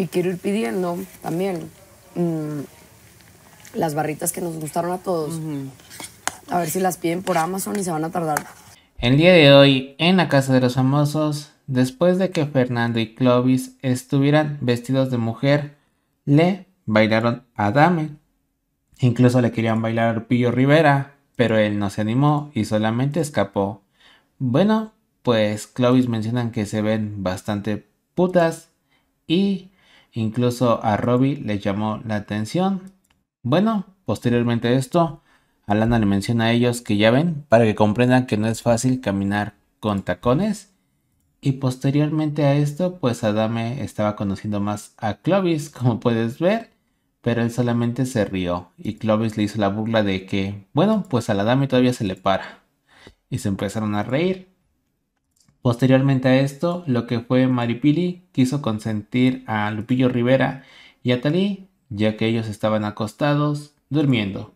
Y quiero ir pidiendo también mm, las barritas que nos gustaron a todos. A ver si las piden por Amazon y se van a tardar. El día de hoy, en la casa de los famosos, después de que Fernando y Clovis estuvieran vestidos de mujer, le bailaron a Dame. Incluso le querían bailar a Pillo Rivera, pero él no se animó y solamente escapó. Bueno, pues Clovis mencionan que se ven bastante putas y Incluso a Robbie le llamó la atención. Bueno, posteriormente a esto, Alana le menciona a ellos que ya ven para que comprendan que no es fácil caminar con tacones. Y posteriormente a esto, pues Adame estaba conociendo más a Clovis, como puedes ver, pero él solamente se rió y Clovis le hizo la burla de que, bueno, pues a Adame todavía se le para. Y se empezaron a reír. Posteriormente a esto, lo que fue Maripili quiso consentir a Lupillo Rivera y a Talí, ya que ellos estaban acostados, durmiendo,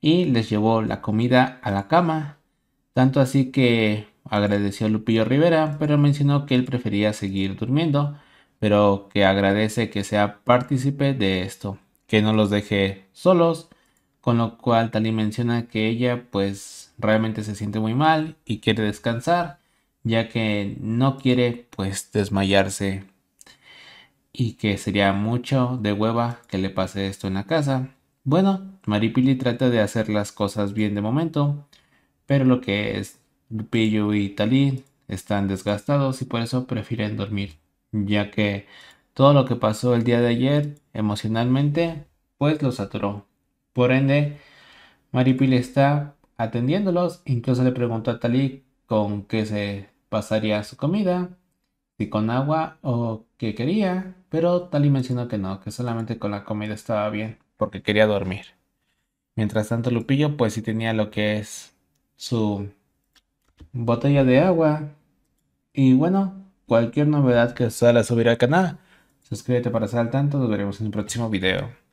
y les llevó la comida a la cama. Tanto así que agradeció a Lupillo Rivera, pero mencionó que él prefería seguir durmiendo, pero que agradece que sea partícipe de esto, que no los deje solos, con lo cual Talí menciona que ella pues realmente se siente muy mal y quiere descansar ya que no quiere pues desmayarse y que sería mucho de hueva que le pase esto en la casa. Bueno, Maripili trata de hacer las cosas bien de momento, pero lo que es Pillo y Talí están desgastados y por eso prefieren dormir, ya que todo lo que pasó el día de ayer emocionalmente pues los atoró. Por ende, Maripili está atendiéndolos, incluso le preguntó a Talí con qué se pasaría su comida, si con agua o que quería, pero tal y mencionó que no, que solamente con la comida estaba bien, porque quería dormir. Mientras tanto, Lupillo pues si tenía lo que es su botella de agua. Y bueno, cualquier novedad que suela subir al canal, suscríbete para estar al tanto, nos veremos en el próximo video.